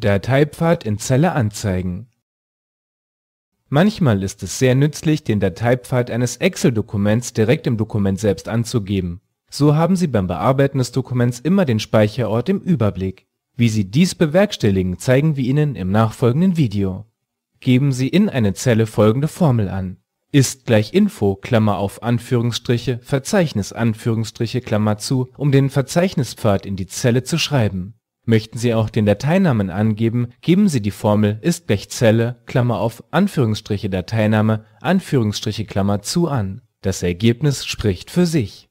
Dateipfad in Zelle anzeigen. Manchmal ist es sehr nützlich, den Dateipfad eines Excel-Dokuments direkt im Dokument selbst anzugeben. So haben Sie beim Bearbeiten des Dokuments immer den Speicherort im Überblick. Wie Sie dies bewerkstelligen, zeigen wir Ihnen im nachfolgenden Video. Geben Sie in eine Zelle folgende Formel an. Ist gleich Info, Klammer auf Anführungsstriche, Verzeichnis, Anführungsstriche, Klammer zu, um den Verzeichnispfad in die Zelle zu schreiben Möchten Sie auch den Dateinamen angeben, geben Sie die Formel ist gleich Zelle Klammer auf, (Anführungsstriche Dateiname, Anführungsstriche Klammer zu) an. Das Ergebnis spricht für sich